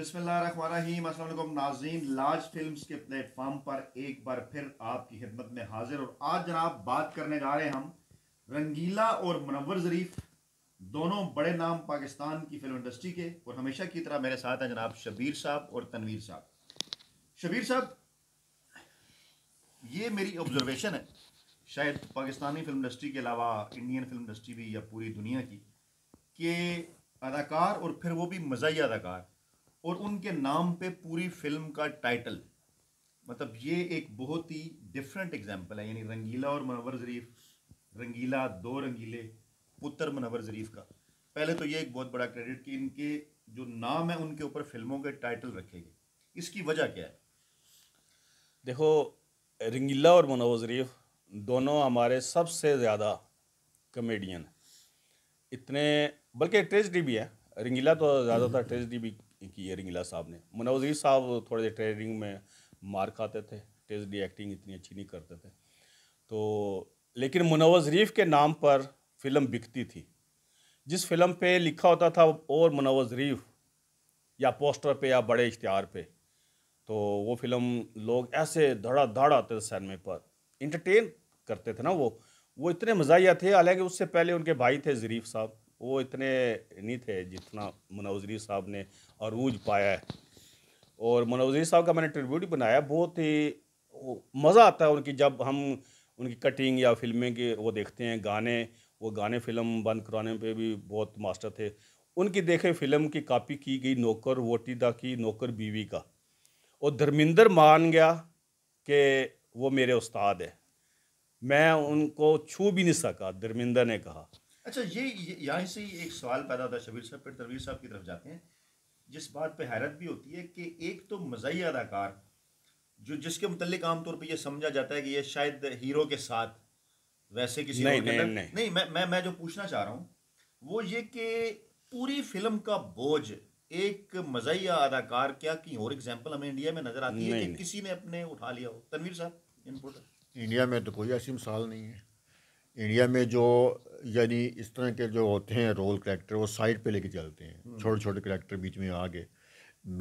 बिस्मिल्लाम असलम नाजीन लाज फिल्म्स के प्लेटफॉर्म पर एक बार फिर आपकी खिदमत में हाजिर और आज जनाब बात करने जा रहे हैं हम रंगीला और मनवर ज़रीफ दोनों बड़े नाम पाकिस्तान की फिल्म इंडस्ट्री के और हमेशा की तरह मेरे साथ हैं जनाब शबीर साहब और तनवीर साहब शबीर साहब ये मेरी ऑब्जर्वेशन है शायद पाकिस्तानी फिल्म इंडस्ट्री के अलावा इंडियन फिल्म इंडस्ट्री भी या पूरी दुनिया की कि अदाकार और फिर वो भी मज़ाही अदाकार और उनके नाम पे पूरी फिल्म का टाइटल मतलब ये एक बहुत ही डिफरेंट एग्जांपल है यानी रंगीला और मनवर ज़रीफ रंगीला दो रंगीले पुत्र मनवर ज़रीफ का पहले तो ये एक बहुत बड़ा क्रेडिट कि इनके जो नाम है उनके ऊपर फिल्मों के टाइटल रखे गए इसकी वजह क्या है देखो रंगीला और मनोवर ज़रीफ दोनों हमारे सबसे ज़्यादा कमेडियन इतने बल्कि ट्रेजडी भी है रंगीला तो ज़्यादातर ट्रेजडी भी इनकी इयरिंग इला साहब ने मनोजी साहब थोड़े से ट्रेनिंग में मार खाते थे टेजडी डी एक्टिंग इतनी अच्छी नहीं करते थे तो लेकिन मुनवर शरीफ के नाम पर फिल्म बिकती थी जिस फिल्म पे लिखा होता था और मुनवर शरीफ या पोस्टर पे या बड़े इश्तहार पे तो वो फिल्म लोग ऐसे धड़ा धड़ आते थे सैनमे पर इंटरटेन करते थे ना वो वो इतने मजाया थे हालांकि उससे पहले उनके भाई थे ज़रीफ साहब वो इतने नहीं थे जितना मनोजरी साहब ने अरूज पाया है और मनोजरी साहब का मैंने ट्रिब्यूट बनाया बहुत ही मज़ा आता है उनकी जब हम उनकी कटिंग या फिल्में के वो देखते हैं गाने वो गाने फिल्म बंद कराने पे भी बहुत मास्टर थे उनकी देखे फिल्म की कापी की गई नौकर वोटीदा की नौकर बीवी का और धर्मिंदर मान गया कि वो मेरे उस्ताद है मैं उनको छू भी नहीं सका धर्मिंदर ने कहा अच्छा ये यहाँ से ही एक सवाल पैदा होता है शबीर साहब फिर तरवीर साहब की तरफ जाते हैं जिस बात पे हैरत भी होती है कि एक तो मज़ाही अदाकार जो जिसके मतलब आमतौर पर यह समझा जाता है कि यह शायद हीरो के साथ वैसे किसी नहीं नहीं, नहीं नहीं मैं मैं मैं जो पूछना चाह रहा हूँ वो ये कि पूरी फिल्म का बोझ एक मजैया अदाकार क्या कहीं और एग्जाम्पल हमें इंडिया में नज़र आती है कि किसी ने अपने उठा लिया हो तनवीर साहब इनपुट इंडिया में तो कोई ऐसी मिसाल नहीं है इंडिया में जो यानी इस तरह के जो होते हैं रोल करेक्टर वो साइड पे लेके चलते हैं छोटे छोटे करेक्टर बीच में आगे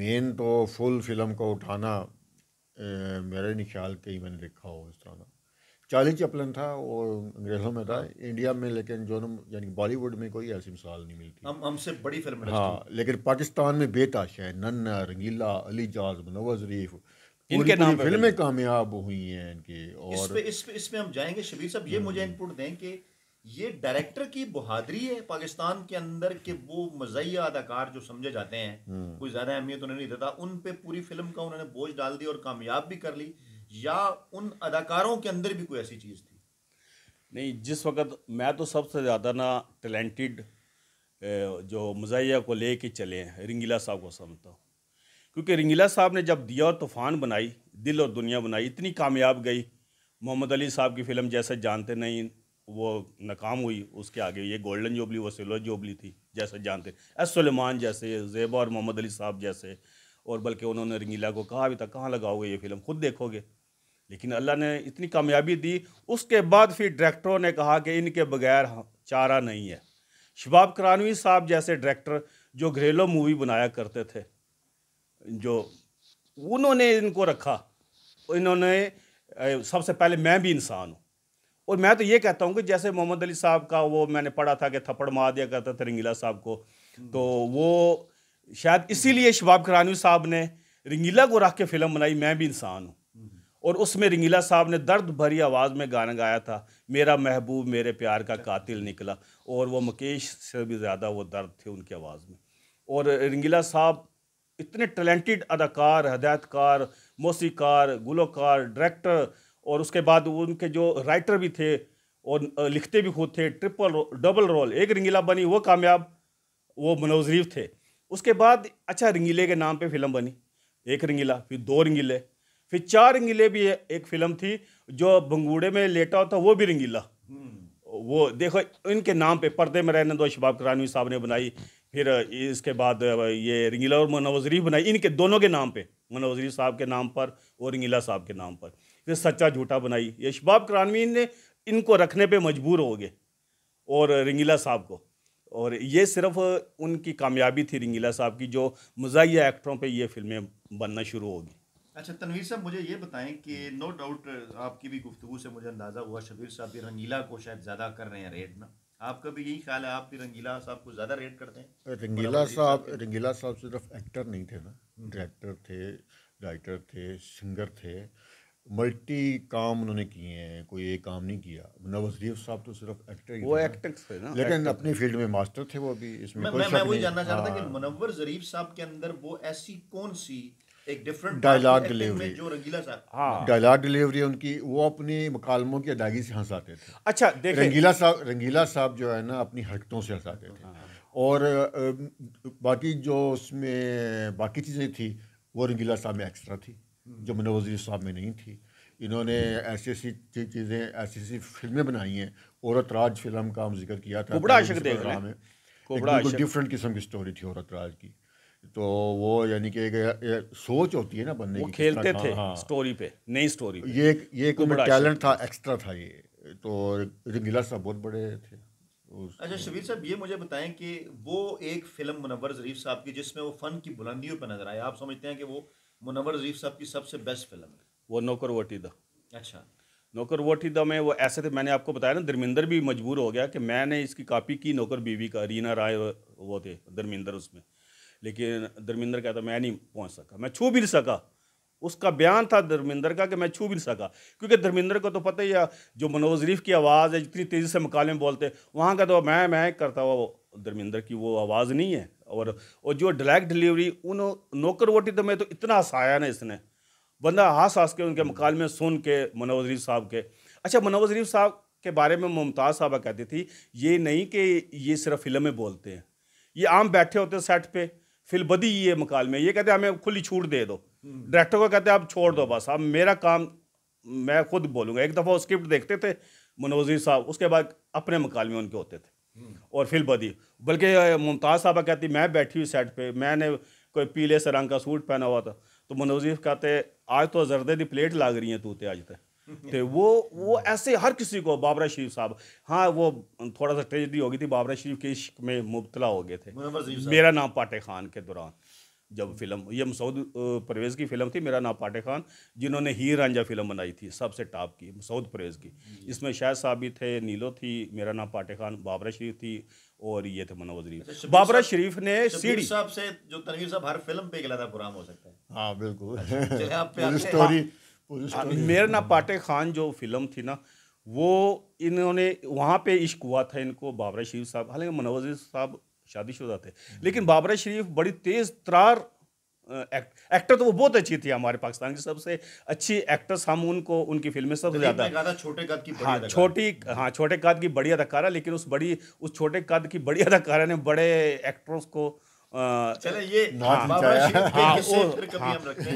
मेन तो फुल फिल्म को उठाना ए, मेरे नहीं ख्याल कहीं मैंने लिखा हो इस तरह का चार्ली चपलन था वो अंग्रेजों में था हाँ। इंडिया में लेकिन जो यानी बॉलीवुड में कोई ऐसी मिसाल नहीं मिलती हम हमसे बड़ी फिल्म हाँ लेकिन पाकिस्तान में बेताश है नन्ना रंगीला अली जाज मनोवर शरीफ इनके नाम पे फिल्में कामयाब हुई हैं इनके और इस पे इस पे इसमें हम जाएंगे शबीर साहब ये हम्म। मुझे इनपुट दें कि ये डायरेक्टर की बहादरी है पाकिस्तान के अंदर के वो मजैया अदाकार जो समझे जाते हैं हम्म। कोई ज़्यादा अहमियत उन्हें नहीं देता उन पे पूरी फिल्म का उन्होंने बोझ डाल दिया और कामयाब भी कर ली या उन अदाकारों के अंदर भी कोई ऐसी चीज़ थी नहीं जिस वक्त मैं तो सबसे ज़्यादा ना टैलेंटेड जो मजा को ले के चले हैं रिंगीला साहब को समझता हूँ क्योंकि रंगीला साहब ने जब दिया और तूफ़ान बनाई दिल और दुनिया बनाई इतनी कामयाब गई मोहम्मद अली साहब की फ़िल्म जैसे जानते नहीं वो नाकाम हुई उसके आगे ये गोल्डन जोबली वो सिल्वर जोबली थी जैसे जानते एस सलेमान जैसे जेबा और मोहम्मद अली साहब जैसे और बल्कि उन्होंने रंगीला को कहा अभी तक कहाँ लगाओगे ये फिल्म खुद देखोगे लेकिन अल्लाह ने इतनी कामयाबी दी उसके बाद फिर डायरेक्टरों ने कहा कि इनके बगैर चारा नहीं है शबाब करानवी साहब जैसे डायरेक्टर जो घरेलू मूवी बनाया करते थे जो उन्होंने इनको रखा इन्होंने सबसे पहले मैं भी इंसान हूँ और मैं तो ये कहता हूँ कि जैसे मोहम्मद अली साहब का वो मैंने पढ़ा था कि थप्पड़ मार दिया करता था रंगीला साहब को तो वो शायद इसीलिए शबाब करानवी साहब ने रंगीला को रख के फिल्म बनाई मैं भी इंसान हूँ और उसमें रंगीला साहब ने दर्द भरी आवाज़ में गाना गाया था मेरा महबूब मेरे प्यार का कातिल निकला और वो मुकेश से भी ज़्यादा वो दर्द थे उनकी आवाज़ में और रंगीला साहब इतने टैलेंटेड अदाकार हदायतकार मौसीकार गुलकार डायरेक्टर और उसके बाद उनके जो राइटर भी थे और लिखते भी खुद थे ट्रिपल डबल रोल एक रंगीला बनी वो कामयाब वो मनोजरीफ थे उसके बाद अच्छा रंगीले के नाम पे फिल्म बनी एक रंगीला फिर दो रंगीले फिर चार रंगीले भी एक फिल्म थी जो बंगूड़े में लेटा होता वो भी रंगीला हम्म। वो देखो इनके नाम पे पर्दे में रहने दो शबाब करानवी साहब ने बनाई फिर इसके बाद ये रंगीला और मनोजरी बनाई इनके दोनों के नाम पे मनोजरी साहब के नाम पर और रंगीला साहब के नाम पर फिर सच्चा झूठा बनाई ये शबाब करानवी ने इनको रखने पे मजबूर हो गए और रंगीला साहब को और ये सिर्फ उनकी कामयाबी थी रंगीला साहब की जो मजाहिया एक्टरों पे ये फिल्में बनना शुरू होगी अच्छा तनवीर साहब मुझे ये बताएं कि नो डाउट आपकी भी गुफ्तु से मुझे अंदाज़ा हुआ शबीर साहब भी रंगीला को शायद ज़्यादा कर रहे हैं रेट ना आपका भी यही ख्याल है आप भी रंगीला साहब को ज़्यादा रेट करते हैं रंगीला साहब रंगीला साहब सिर्फ एक्टर नहीं थे ना डायरेक्टर हम्म। थे राइटर थे सिंगर थे मल्टी काम उन्होंने किए हैं कोई एक काम नहीं किया नवाज शरीफ साहब तो सिर्फ एक्टर ही वो एक्टर थे ना लेकिन अपने फील्ड में मास्टर थे वो अभी इसमें मैं, कोई मैं, मैं वही जानना चाह रहा था कि हाँ। मुनवर जरीफ साहब के अंदर वो ऐसी कौन सी एक डिफरेंट डायलॉग डिलीवरी जो रंगीला साहब हाँ डायलॉग डिलीवरी उनकी वो अपने मकालमों की अदायगी से हंसाते थे अच्छा रंगीला साहब रंगीला साहब जो है ना अपनी हरकतों से हंसाते थे हाँ। और बाकी जो उसमें बाकी चीज़ें थी वो रंगीला साहब में एक्स्ट्रा थी जो मनोवजी साहब में नहीं थी इन्होंने ऐसी ऐसी चीज़ें ऐसी ऐसी फिल्में बनाई हैं औरत राज फिल्म का हम जिक्र किया था बड़ा डिफरेंट किस्म की स्टोरी थी औरत राज की तो वो यानी कि सोच होती है ना बंदे वो की खेलते थे हाँ। स्टोरी पे नई स्टोरी पे। ये ये टैलेंट था एक्स्ट्रा था ये तो रंगीला साहब बहुत बड़े थे अच्छा शबीर साहब ये मुझे बताएं कि वो एक फिल्म मुनवर जरीफ साहब की जिसमें वो फ़न की बुलंदियों पर नजर आए आप समझते हैं कि वो मुनवर जरीफ साहब की सबसे बेस्ट फिल्म है वो नौकर वटीदा अच्छा नौकर वोटी वटीदा में वो ऐसे थे मैंने आपको बताया ना धर्मिंदर भी मजबूर हो गया कि मैंने इसकी कॉपी की नौकर बीवी का रीना राय वो थे धर्मिंदर उसमें लेकिन धर्मेंद्र कहता तो मैं नहीं पहुंच सका मैं छू भी नहीं सका उसका बयान था धर्मेंद्र का कि मैं छू भी नहीं सका क्योंकि धर्मेंद्र को तो पता ही है जो मनोज शरीफ की आवाज़ है जितनी तेज़ी से मकाले में बोलते वहाँ का तो मैं मैं करता हुआ धर्मेंद्र की वो आवाज़ नहीं है और और जो डायरेक्ट डिलीवरी उन नौकर वोटी तो मैं तो इतना हंसाया ना इसने बंदा हंस हंस के उनके में सुन के मनोज शरीफ साहब के अच्छा मनोज शरीफ साहब के बारे में मुमताज़ साहबा कहती थी ये नहीं कि ये सिर्फ फिल्म में बोलते हैं ये आम बैठे होते सेट पर फिलबदी ये मकाल में ये कहते हैं हमें खुली छूट दे दो डायरेक्टर को कहते आप छोड़ दो बस अब मेरा काम मैं खुद बोलूँगा एक दफ़ा स्क्रिप्ट देखते थे मनोजी साहब उसके बाद अपने मकाल में उनके होते थे और बदी बल्कि मुमताज़ साहबा कहती मैं बैठी हुई सेट पे मैंने कोई पीले से रंग का सूट पहना हुआ था तो मनोजी कहते आज तो ज़रदे की प्लेट लाग रही है तूते आज तक तो वो वो ऐसे हर किसी को बाबरा शरीफ साहब हाँ वो थोड़ा सा ट्रेजडी हो गई थी बाबरा शरीफ के इश्क में मुबतला हो गए थे मेरा नाम पाटे खान के दौरान जब फिल्म ये मसूद परवेज़ की फ़िल्म थी मेरा नाम पाटे खान जिन्होंने हीर रांझा फिल्म बनाई थी सबसे टॉप की मसूद परवेज़ की इसमें शाह साहब भी थे नीलो थी मेरा नाम पाटे खान बाबरा शरीफ थी और ये थे मनोज रीफ अच्छा, बाबरा शरीफ ने सीढ़ी साहब से जो तनवीर साहब हर फिल्म पे गला था बुराम हो सकता है हाँ बिल्कुल हाँ, मेरा ना पाटे खान जो फिल्म थी ना वो इन्होंने वहाँ पे इश्क हुआ था इनको बाबरा शरीफ साहब हालांकि मनोज साहब शादीशुदा थे हम्म। लेकिन बाबरा शरीफ बड़ी तेज़ तरार एक्ट एक्टर तो वो बहुत अच्छी थी हमारे पाकिस्तान की सबसे अच्छी एक्ट्रेस हम उनको उनकी फिल्में सबसे ज़्यादा छोटे कद की हाँ छोटी हाँ छोटे कद की बड़ी अदाकारा लेकिन उस बड़ी उस छोटे कद की बड़ी अदाकारा ने बड़े एक्टरों को हाँ,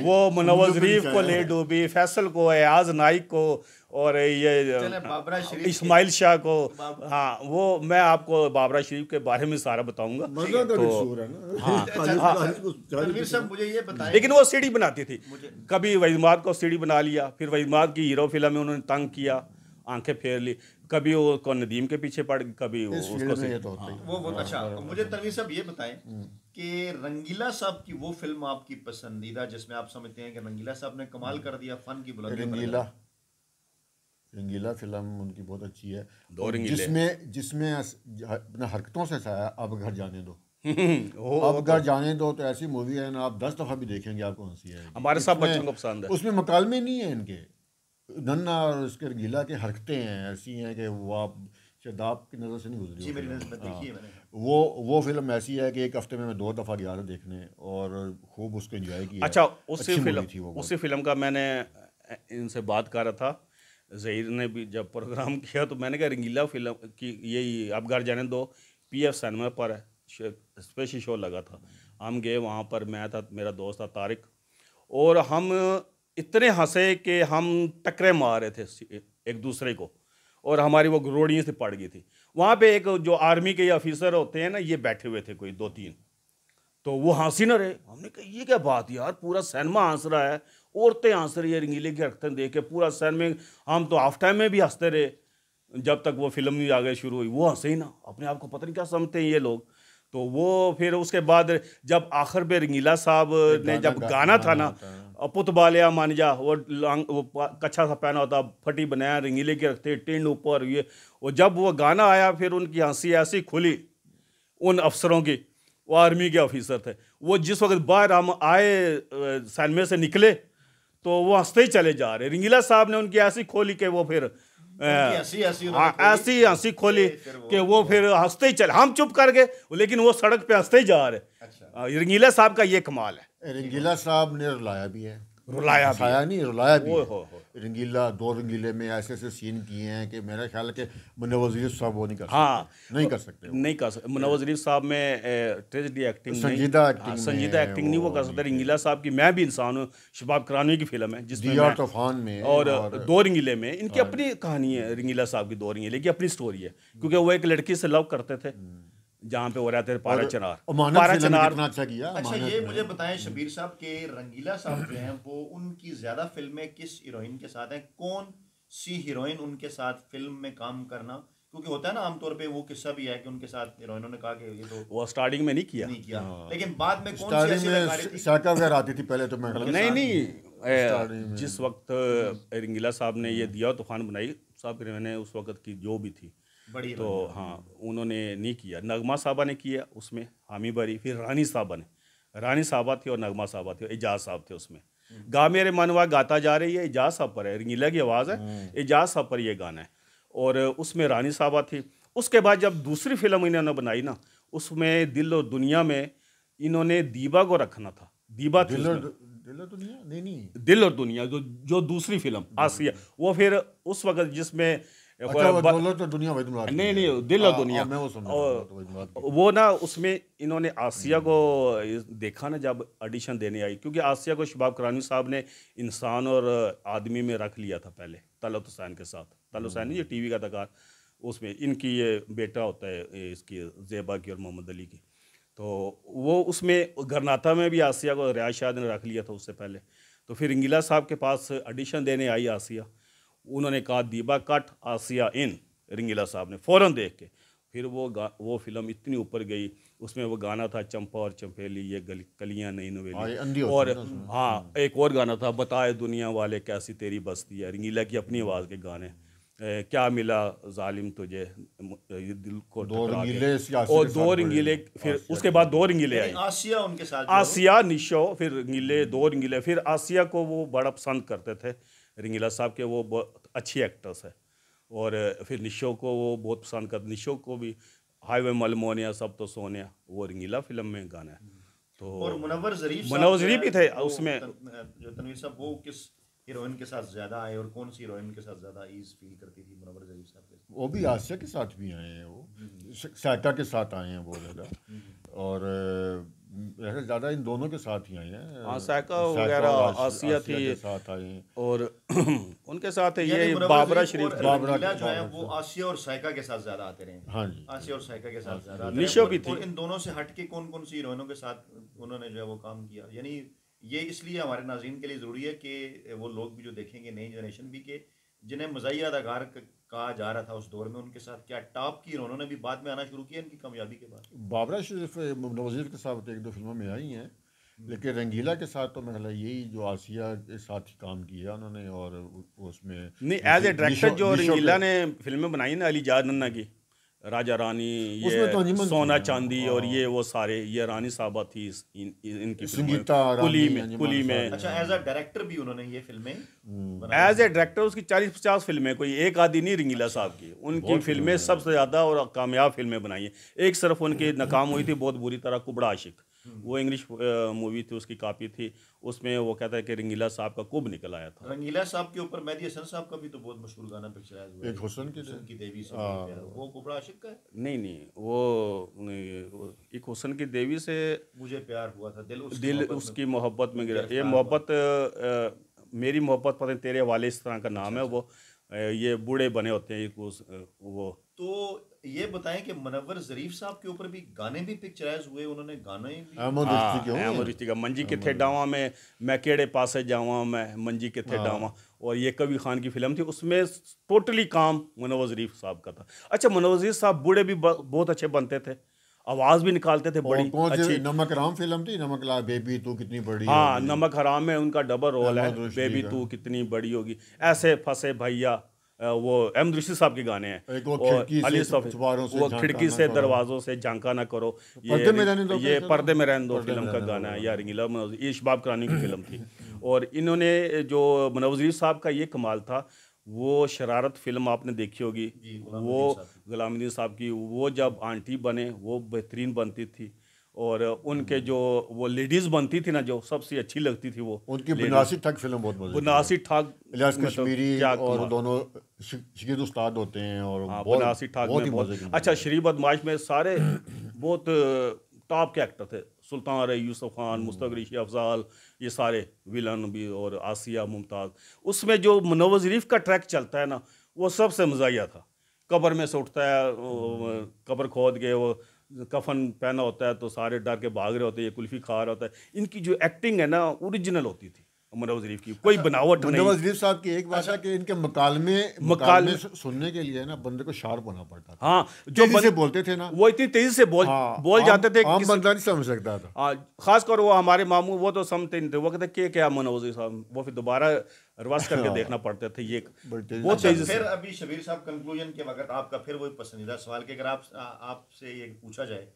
वो मुनवर हाँ। शरीफ को ले डूबी फैसल को एयाज नाइक को और ये इसमाइल शाह को हाँ वो मैं आपको बाबरा शरीफ के बारे में सारा बताऊंगा तो, तो- हाँ। अच्छा, अच्छा, अच्छा। लेकिन वो सीढ़ी बनाती थी कभी वजमाद को सीढ़ी बना लिया फिर वजमाद की हीरो फिल्म में उन्होंने तंग किया आंखें फेर ली कभी उसको नदीम के पीछे पड़ कभी उसको तो वो बहुत अच्छा मुझे तनवीर साहब ये बताएं कि रंगीला साहब की वो फिल्म आपकी पसंदीदा जिसमें आप समझते हैं कि रंगीला साहब ने कमाल हम्म। कर दिया फन की बुलंदी रंगीला रंगीला फिल्म उनकी बहुत अच्छी है दो जिसमें जिसमें हाँ, अपने हरकतों से साया अब घर जाने दो अब घर जाने दो तो ऐसी मूवी है ना आप दस दफ़ा भी देखेंगे आप कौन सी है हमारे साथ बच्चों को पसंद है उसमें मकालमे नहीं है इनके नन्ना और उसके रंगीला के हरकतें हैं ऐसी हैं कि वो आप शदाब की नज़र से नहीं गुजरी वो वो फिल्म ऐसी है कि एक हफ्ते में मैं दो दफ़ा गया था देखने और खूब उसको इन्जॉय किया अच्छा उसी फिल्म थी वो उसी फिल्म का मैंने इनसे बात कर रहा था जहीर ने भी जब प्रोग्राम किया तो मैंने कहा रंगीला फिल्म की यही अब घर जाने दो पी एफ सिनेमा पर स्पेशल शो लगा था हम गए वहाँ पर मैं था मेरा दोस्त था तारिक और हम इतने हंसे कि हम टकरे मार रहे थे एक दूसरे को और हमारी वो रोड़ियों से पड़ गई थी वहाँ पे एक जो आर्मी के ऑफिसर होते हैं ना ये बैठे हुए थे कोई दो तीन तो वो हंसी ना रहे हमने कहा ये क्या बात यार पूरा सैनमा हंस रहा है औरतें हंस रही है रंगीले के रखते देख के पूरा सैन में हम तो हाफ टाइम में भी हंसते रहे जब तक वो फिल्म आ गए शुरू हुई वो हंसे ही ना अपने आप को पता नहीं क्या समझते हैं ये लोग तो वो फिर उसके बाद जब आखिर पे रंगीला साहब ने जब गाना था ना पुत बालिया जा वो लॉन्ग वो कच्चा सा पहना होता फटी बनाया रंगीले के रखते टिंड ऊपर ये और जब वो गाना आया फिर उनकी हंसी ऐसी खुली उन अफसरों की वो आर्मी के ऑफिसर थे वो जिस वक्त बाहर हम आए सैनमे से निकले तो वो हंसते ही चले जा रहे रंगीला साहब ने उनकी ऐसी खोली कि वो फिर ऐसी हंसी खोली कि वो फिर हंसते ही चले हम चुप कर गए लेकिन वो सड़क पे हंसते ही जा रहे अच्छा। रंगीला साहब का ये कमाल है रंगीला साहब ने रुलाया भी है रुलाया रुलाया नहीं रुलाया भी हो, हो, रंगीला दो रंगीले में ऐसे ऐसे सीन किए हैं कि मेरा ख्याल है कि मुनवर शरीफ साहब वो नहीं कर सकते हाँ नहीं कर सकते नहीं कर सकते मुनवर शरीफ साहब में ट्रेजडी एक्टिंग संजीदा एक्टिंग हाँ, संजीदा एक्टिंग नहीं वो कर सकते रंगीला साहब की मैं भी इंसान हूँ शबाब करानी की फिल्म है जिस तूफान में और दो रंगीले में इनकी हाँ। अपनी कहानी है रंगीला साहब की दो रंगीले की अपनी स्टोरी है क्योंकि वो एक लड़की से लव करते थे hmm। जहाँ पे हो रहा था पारा चनार पारा चनार अच्छा किया अच्छा ये मुझे बताएं हम्म। शबीर साहब के रंगीला साहब जो हैं वो उनकी ज़्यादा फिल्में किस हीरोइन के साथ हैं कौन सी हीरोइन उनके साथ फिल्म में काम करना क्योंकि होता है ना आमतौर पे वो किस्सा भी है कि उनके साथ हीरोइनों ने कहा कि ये तो वो स्टार्टिंग में नहीं किया नहीं किया हाँ। लेकिन बाद में कौन सी ऐसी वगैरह आती थी पहले तो मैं नहीं नहीं जिस वक्त हम्म। रंगीला साहब ने ये दिया तूफान बनाई साहब मैंने उस वक्त की जो भी थी बड़ी तो हाँ उन्होंने नहीं किया नगमा साहबा ने किया उसमें हामी भरी फिर रानी साहबा ने रानी साहबा थे और नगमा साहबा थे एजाज साहब थे उसमें हम्म। गा मेरे मनवा गाता जा रही है एजाज साहब पर है रंगीला की आवाज़ है हम्म। एजाज साहब पर यह गाना है और उसमें रानी साहबा थी उसके बाद जब दूसरी फिल्म इन्होंने बनाई ना उसमें दिल और दुनिया में इन्होंने दीबा को रखना था दीबा दिल और दिल और दुनिया नहीं नहीं दिल और दुनिया जो जो दूसरी फिल्म आसिया वो फिर उस वक्त जिसमें अच्छा, तो नहीं नहीं दिल और हाँ, दुनिया हाँ, तो वो ना उसमें इन्होंने आसिया को हम्म। देखा ना जब ऑडिशन देने आई क्योंकि आसिया को शबाब करानी साहब ने इंसान और आदमी में रख लिया था पहले तलत हुसैन के साथ तलत हुसैन ये टीवी का अदाकार उसमें इनकी ये बेटा होता है इसकी जेबा की और मोहम्मद अली की तो वो उसमें गरनाता में भी आसिया को रियाज शाह ने रख लिया था उससे पहले तो फिर इंगिला साहब के पास ऑडिशन देने आई आसिया उन्होंने कहा दीबा कट आसिया इन रंगीला साहब ने फ़ौर देख के फिर वो वो फिल्म इतनी ऊपर गई उसमें वो गाना था चंपा और चंपेली ये गली कलियाँ नई नवेली हाँ, और हाँ हम्म। एक और गाना था बताए दुनिया वाले कैसी तेरी बस्ती है रंगीला की अपनी आवाज़ के गाने ए, क्या मिला जालिम तुझे दिल को दो रंगीले और दो रंगीले फिर उसके बाद दो रंगीले आए आसिया उनके साथ आसिया निशो फिर रंगीले दो रंगीले फिर आसिया को वो बड़ा पसंद करते थे रिंगीला साहब के वो बहुत अच्छी एक्टर्स है और फिर निशो को वो बहुत पसंद करते निशो को भी हाईवे मलमोनिया सब तो सोनिया वो रंगीला फिल्म में गाना है तो और मुनवर जरीफ मुनवर जरीफ भी थे उसमें जो तनवीर साहब वो किस हीरोइन के साथ ज़्यादा आए और कौन सी हीरोइन के साथ ज़्यादा ईज फील करती थी मुनवर जरीफ साहब के वो भी आशा के साथ भी आए हैं वो हम्म। सहायता के साथ आए हैं वो ज़्यादा हम्म। और ज़्यादा इन दोनों के साथ ही आए हैं हाँ सैका वगैरह आसिया थी के साथ आए हैं और उनके साथ है ये बाबरा शरीफ बाबरा जो है वो आसिया और सैका के साथ ज़्यादा आते रहे हाँ जी आसिया और सैका के साथ हाँ ज़्यादा निशो भी थी इन दोनों से हट के कौन कौन सी हीरोइनों के साथ उन्होंने जो है वो काम किया यानी ये इसलिए हमारे नाजीन के लिए ज़रूरी है कि वो लोग भी जो देखेंगे नई जनरेशन भी के जिन्हें मजाही अदाकार कहा जा रहा था उस दौर में उनके साथ क्या टॉप की उन्होंने भी बाद में आना शुरू किया इनकी कामयाबी के बाद बाबरा शरीफ नवजीर के साथ एक दो फिल्मों में आई हैं हम्म। लेकिन रंगीला के साथ तो मैं यही जो आसिया के साथ ही काम किया उन्होंने और उसमें नहीं एज ए डायरेक्टर जो रंगीला ने फिल्में बनाई ना अली जाद नन्ना की राजा रानी ये तो सोना चांदी हाँ। और ये वो सारे ये रानी साहबा थी इन, इनकी पुली में पुली में अच्छा एज अ डायरेक्टर भी उन्होंने ये फिल्में एज ए डायरेक्टर उसकी चालीस पचास फिल्में कोई एक आदि नहीं रंगीला साहब की उनकी फिल्में सबसे ज़्यादा और कामयाब फिल्में बनाई एक सिर्फ उनकी हम्म। नाकाम हुई थी बहुत बुरी तरह कुबड़ा आशिक वो इंग्लिश मूवी uh, थी उसकी कापी थी उसमें वो कहता है कि रंगीला साहब का कुब निकल आया था रंगीला साहब के ऊपर मेहदी हसन साहब का भी तो बहुत मशहूर गाना पिक्चराइज हुआ एक हुसन की, हुसन की देवी से हाँ। वो कुबड़ा आशिक का नहीं नहीं वो एक हुसन की देवी से मुझे प्यार हुआ था दिल उसकी दिल उसकी मोहब्बत में गिरा ये मोहब्बत मेरी मोहब्बत पता तेरे वाले इस तरह का नाम है अच्छा, वो अच्छा। ये बूढ़े बने होते हैं वो तो ये बताएं कि मनवर जरीफ साहब के ऊपर भी गाने भी पिक्चराइज हुए उन्होंने गाने भी हाँ, का मंजी किथे डावा में मैं केड़े पासे जावा मैं मंजी थे हाँ। डावा और ये कवि खान की फिल्म थी उसमें टोटली काम मनोवर जरीफ साहब का था अच्छा मनोवर जरीफ साहब बूढ़े भी बहुत अच्छे बनते थे आवाज भी निकालते थे बड़ी अच्छी नमक हराम फिल्म थी नमक ला बेबी तू कितनी बड़ी हाँ नमक हराम में उनका डबल रोल है बेबी तू कितनी बड़ी होगी ऐसे फंसे भैया वो एम ऋषि साहब के गाने हैं अली वो खिड़की से दरवाजों से झांका ना करो ये ये पर्दे में रहने दो फिल्म का गाना है या रंगीला ये शबाब करानी की फिल्म थी और इन्होंने जो मनोजीर साहब का ये कमाल था वो शरारत फिल्म आपने देखी होगी वो गुलामदीन साहब की वो जब आंटी बने वो बेहतरीन बनती थी और उनके जो वो लेडीज बनती थी ना जो सबसे अच्छी लगती थी वो उनकी बनासी ठग फिल्म बहुत बनासी ठग इलाज मतलब कश्मीरी और दोनों शिकीद उस्ताद होते हैं और हाँ, बनासी ठग बहुत अच्छा श्री बदमाश में सारे बहुत टॉप के एक्टर थे सुल्तान रही यूसुफ खान हम्म। मुस्तक ऋषि अफजाल ये सारे विलन भी और आसिया मुमताज़ उसमें जो मनोज शरीफ का ट्रैक चलता है ना वो सबसे मजाया था कब्र में से उठता है कब्र खोद के वो कफन पहना होता है तो सारे डर के भाग रहे होते हैं ये कुल्फ़ी खा रहा होता है इनकी जो एक्टिंग है ना ओरिजिनल होती थी मुनवज शरीफ की कोई अच्छा, बनावट नहीं शरीफ साहब की एक अच्छा। कि इनके मकालमे मकालमे सुनने के लिए ना बंदे को शार्प होना पड़ता था हाँ जो बंदे बोलते थे ना वो इतनी तेजी से बोल हाँ, बोल आम, जाते थे आम बंदा नहीं समझ सकता था हाँ खासकर वो हमारे मामू वो तो समझते नहीं थे वो कहते क्या क्या साहब वो फिर दोबारा रिवर्स करके अच्छा। देखना पड़ते थे ये फिर अभी शबीर साहब कंक्लूजन के वक्त आपका फिर वही पसंदीदा सवाल कि अगर आप आपसे ये पूछा जाए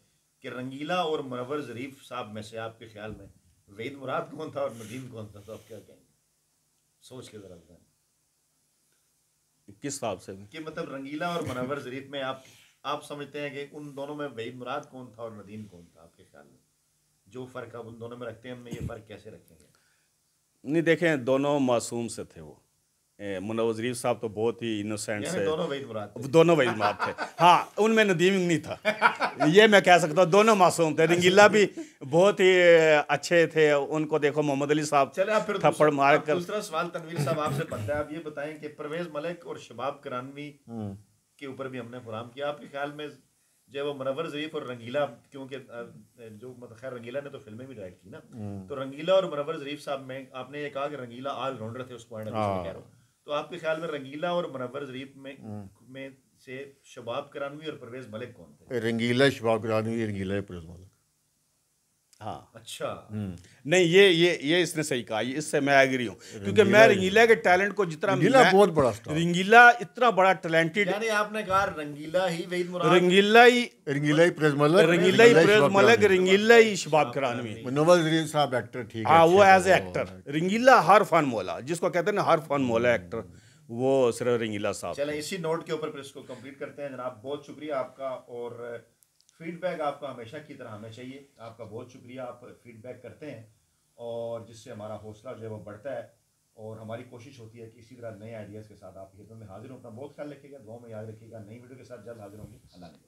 कि रंगीला और मुनवर जरीफ साहब में से आपके ख्याल में वेद मुराद कौन था और नदीम कौन था तो आप क्या कहेंगे सोच के जरा बताएं किस हिसाब से कि मतलब रंगीला और मनवर जरीफ में आप आप समझते हैं कि उन दोनों में वहीद मुराद कौन था और नदीम कौन था आपके ख्याल में जो फ़र्क आप उन दोनों में रखते हैं हमने ये फ़र्क कैसे रखेंगे नहीं देखें दोनों मासूम से थे वो मुना वजीर साहब तो बहुत ही इनोसेंट से दोनों वही दोनों वही थे हाँ उनमें नदीम नहीं था ये मैं कह सकता हूँ दोनों मासूम थे रंगीला भी बहुत ही अच्छे थे उनको देखो मोहम्मद अली साहब चले आप फिर थप्पड़ मार कर दूसरा सवाल तनवीर साहब आपसे बनता है आप ये बताएं कि परवेज मलिक और शबाब करानवी हम्म। के ऊपर भी हमने प्रोग्राम किया आपके ख्याल में जो वो मनवर जरीफ और रंगीला क्योंकि जो मतलब खैर रंगीला ने तो फिल्में भी डायरेक्ट की ना हम्म। तो रंगीला और मनवर जरीफ साहब में आपने ये कहा कि रंगीला ऑलराउंडर थे उस पॉइंट हाँ। कह रहा हूँ तो आपके ख्याल में रंगीला और मुनवर जरीफ में हम्म। में से शबाब करानवी और परवेज मलिक कौन थे रंगीला शबाब करानवी रंगीला परवेज मलिक हाँ अच्छा हम्म। नहीं ये ये ये इसने सही कहा इससे मैं एग्री हूँ क्योंकि मैं रंगीला के टैलेंट को जितना रंगीला बहुत बड़ा रंगीला इतना बड़ा टैलेंटेड यानी आपने कहा रंगीला ही वहीद रंगीला ही रंगीला ही प्रेज मलक रंगीला ही प्रेज मलक रंगीला ही शबाब करानवी नोवल साहब एक्टर ठीक हाँ वो एज ए एक्टर रंगीला हर फन मोला जिसको कहते हैं ना हर फन मोला एक्टर वो सिर्फ रंगीला साहब चले इसी नोट के ऊपर प्रेस को कंप्लीट करते हैं जनाब बहुत शुक्रिया आपका और फीडबैक आपका हमेशा की तरह हमें चाहिए आपका बहुत शुक्रिया आप फीडबैक करते हैं और जिससे हमारा हौसला जो है वो बढ़ता है और हमारी कोशिश होती है कि इसी तरह नए आइडियाज़ के साथ आप खिदमत में हाजिर हों अपना बहुत ख्याल रखिएगा दो में याद रखिएगा नई वीडियो के साथ जल्द हाजिर होंगे अल्लाह